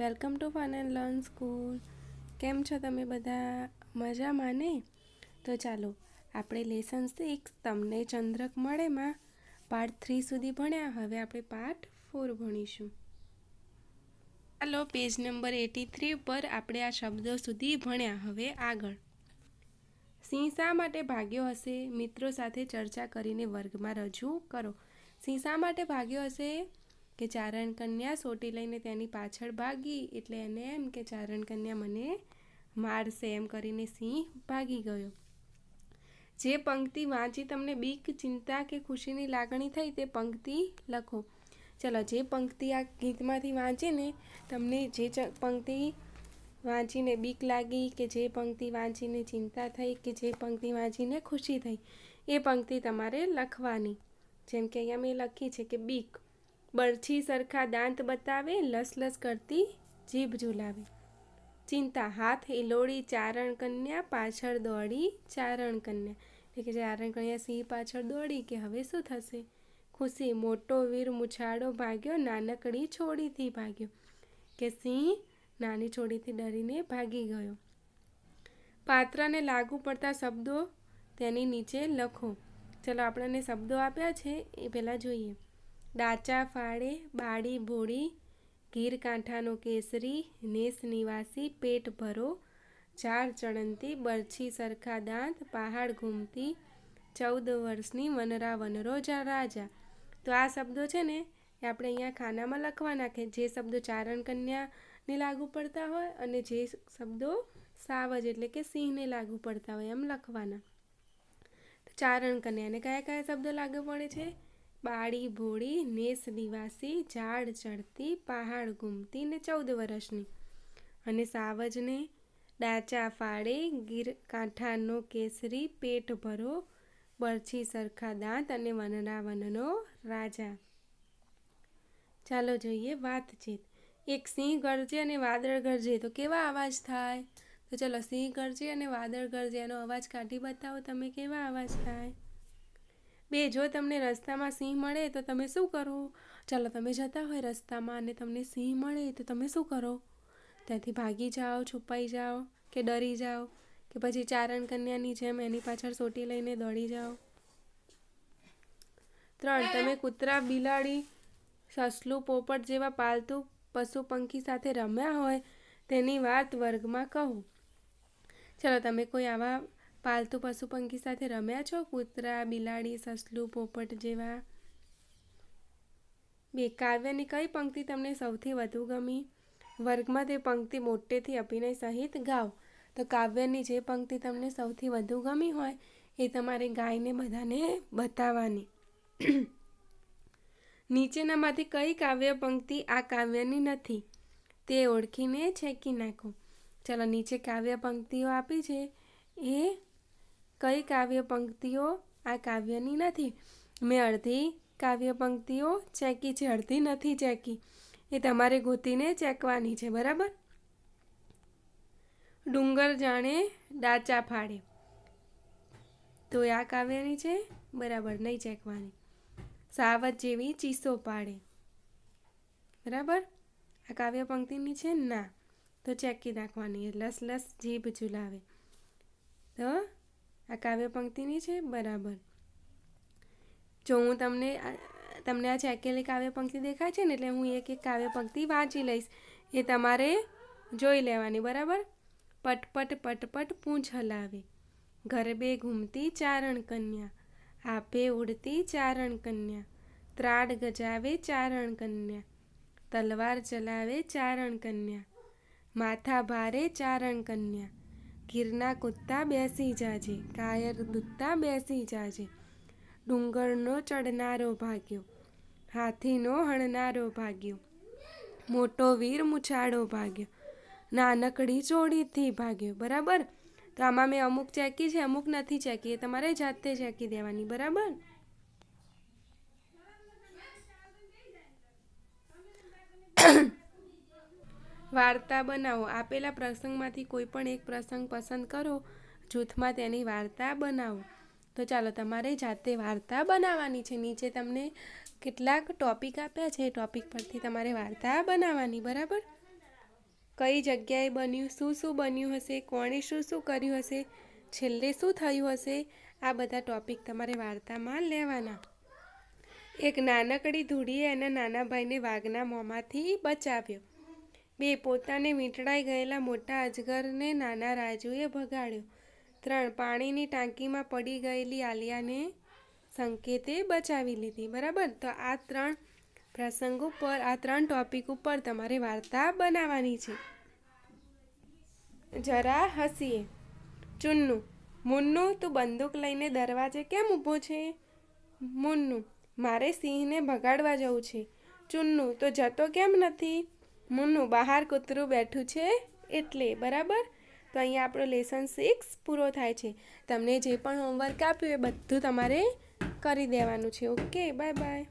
welcome to fun and learn school કેમ છો તમે બધા મજામાં ને તો ચાલો આપણે લેસન સિક્સ તમને ચંદ્રક મળેમાં પાર્ટ થ્રી સુધી ભણ્યા હવે આપણે પાર્ટ ફોર ભણીશું ચાલો પેજ નંબર એટી થ્રી પર આપણે આ શબ્દો સુધી ભણ્યા હવે આગળ સિંહ શા માટે ભાગ્યો હશે મિત્રો સાથે ચર્ચા કરીને વર્ગમાં રજૂ કરો સિંહ શા માટે ભાગ્યો હશે કે ચારણ કન્યા સોટી લઈને તેની પાછળ ભાગી એટલે એને એમ કે ચારણ કન્યા મને મારશે એમ કરીને સિંહ ભાગી ગયો જે પંક્તિ વાંચી તમને બીક ચિંતા કે ખુશીની લાગણી થઈ તે પંક્તિ લખો ચલો જે પંક્તિ આ ગીતમાંથી વાંચીને તમને જે પંક્તિ વાંચીને બીક લાગી કે જે પંક્તિ વાંચીને ચિંતા થઈ કે જે પંક્તિ વાંચીને ખુશી થઈ એ પંક્તિ તમારે લખવાની જેમ કે અહીંયા મેં લખી છે કે બીક બરછી સરખા દાંત બતાવે લસલસ કરતી જીભ ઝુલાવે ચિંતા હાથ હિલોડી ચારણ કન્યા પાછળ દોડી ચારણ કન્યા એટલે કે ચારણ કન્યા સિંહ પાછળ દોડી કે હવે શું થશે ખુશી મોટો વીર મૂછાડો ભાગ્યો નાનકડી છોડીથી ભાગ્યો કે સિંહ નાની છોડીથી ડરીને ભાગી ગયો પાત્રને લાગુ પડતા શબ્દો તેની નીચે લખો ચલો આપણને શબ્દો આપ્યા છે એ પહેલાં જોઈએ ડાચા ફાળે બાળી ભોળી ગીર કાંઠાનો કેસરી નેસ નિવાસી પેટ ભરો ચાર ચણંતી બરછી સરખા દાંત પહાડ ઘૂમતી ચૌદ વર્ષની વનરા વનરો જા રાજા તો આ શબ્દો છે ને એ આપણે અહીંયા ખાનામાં લખવાના કે જે શબ્દો ચારણ કન્યાને લાગુ પડતા હોય અને જે શબ્દો સાવજ એટલે કે સિંહને લાગુ પડતા હોય એમ લખવાના ચારણ કન્યાને કયા કયા શબ્દો લાગુ પડે છે બાળી ભોળી નેસ નિવાસી ઝાડ ચડતી પહાડ ગુમતી ને ચૌદ વર્ષની અને સાવજને ડાચા ફાળે ગીર કાંઠાનો કેસરી પેટ ભરો બરછી સરખા દાંત અને વનરાવનનો રાજા ચાલો જોઈએ વાતચીત એક સિંહ ગરજે અને વાદળ ગરજે તો કેવા અવાજ થાય તો ચાલો સિંહ ગરજે અને વાદળ ગરજે એનો અવાજ કાઢી બતાવો તમે કેવા અવાજ થાય બે જો તમને રસ્તામાં સિંહ મળે તો તમે શું કરો ચાલો તમે જતા હોય રસ્તામાં અને તમને સિંહ મળે તો તમે શું કરો ત્યાંથી ભાગી જાઓ છુપાઈ જાઓ કે ડરી જાઓ કે પછી ચારણ કન્યાની જેમ એની પાછળ સોટી લઈને દોડી જાઓ ત્રણ તમે કૂતરા બિલાડી સસલું પોપટ જેવા પાલતુ પશુ પંખી સાથે રમ્યા હોય તેની વાત વર્ગમાં કહો ચલો તમે કોઈ આવા પાલતુ પશુ પંખી સાથે રમ્યા છો કૂતરા બિલાડી સસલું પોપટ જેવા બે કાવ્યની કઈ પંક્તિ તમને સૌથી વધુ ગમી વર્ગમાં તે પંક્તિ મોટેથી અભિનય સહિત ગાઓ તો કાવ્યની જે પંક્તિ તમને સૌથી વધુ ગમી હોય એ તમારે ગાયને બધાને બતાવવાની નીચેનામાંથી કઈ કાવ્ય પંક્તિ આ કાવ્યની નથી તે ઓળખીને છેકી નાખો ચાલો નીચે કાવ્ય પંક્તિઓ આપી છે એ કઈ કાવ્ય પંક્તિઓ આ કાવ્યની નથી મેં અડધી કાવ્ય પંક્તિઓ ચેકી છે અડધી નથી ચેકી એ તમારે ગોતીને ચેકવાની છે બરાબર ડુંગર જાણે ડાચા ફાડે તો આ કાવ્યની છે બરાબર નહીં ચેકવાની સાવત જેવી ચીસો પાડે બરાબર આ કાવ્ય પંક્તિની છે ના તો ચેકી નાખવાની લસ લસ જીભ ઝુલાવે તો આ કાવ્ય પંક્તિની છે બરાબર જો હું તમને તમને આ છેકેલી કાવ્ય પંક્તિ દેખાય છે ને એટલે હું એક એક કાવ્ય પંક્તિ વાંચી લઈશ એ તમારે જોઈ લેવાની બરાબર પટપટ પટપટ પૂંછ હલાવે ગરબે ઘૂમતી ચારણ કન્યા આપે ઉડતી ચારણ કન્યા ત્રાડ ગજાવે ચારણ કન્યા તલવાર ચલાવે ચારણ કન્યા માથા ભારે ચારણ કન્યા ગીરના કૂદતા બેસી જાજે કાયર દૂધતા બેસી જાજે ડુંગરનો ચડનારો ભાગ્યો હાથીનો હણનારો ભાગ્યો મોટો વીર મુછાડો ભાગ્યો નાનકડી જોડીથી ભાગ્યો બરાબર તો આમાં મેં અમુક ચેકી છે અમુક નથી ચેકી એ તમારે જાતે ચેકી દેવાની બરાબર વાર્તા બનાવો આપેલા પ્રસંગમાંથી કોઈ પણ એક પ્રસંગ પસંદ કરો જૂથમાં તેની વાર્તા બનાવો તો ચાલો તમારે જાતે વાર્તા બનાવવાની છે નીચે તમને કેટલાક ટોપિક આપ્યા છે એ ટોપિક પરથી તમારે વાર્તા બનાવવાની બરાબર કઈ જગ્યાએ બન્યું શું શું બન્યું હશે કોણે શું શું કર્યું હશે છેલ્લે શું થયું હશે આ બધા ટોપિક તમારે વાર્તામાં લેવાના એક નાનકડી ધૂળીએ એના નાના ભાઈને વાઘના મોંમાંથી બચાવ્યો બે પોતાને વીંટળાઈ ગયેલા મોટા અજગરને નાના રાજુએ ભગાડ્યો ત્રણ પાણીની ટાંકીમાં પડી ગયેલી આલિયાને સંકેતે બચાવી લીધી બરાબર તો આ ત્રણ પ્રસંગ ઉપર આ ત્રણ ટોપિક ઉપર તમારે વાર્તા બનાવવાની છે જરા હસીએ ચુન્નુ મુન્નુ તું બંદૂક લઈને દરવાજે કેમ ઊભો છે મુન્નુ મારે સિંહને ભગાડવા જવું છે ચુન્નુ તો જતો કેમ નથી મુન્નું બહાર કૂતરું બેઠું છે એટલે બરાબર તો અહીંયા આપણો લેસન સિક્સ પૂરો થાય છે તમને જે પણ હોમવર્ક આપ્યું એ બધું તમારે કરી દેવાનું છે ઓકે બાય બાય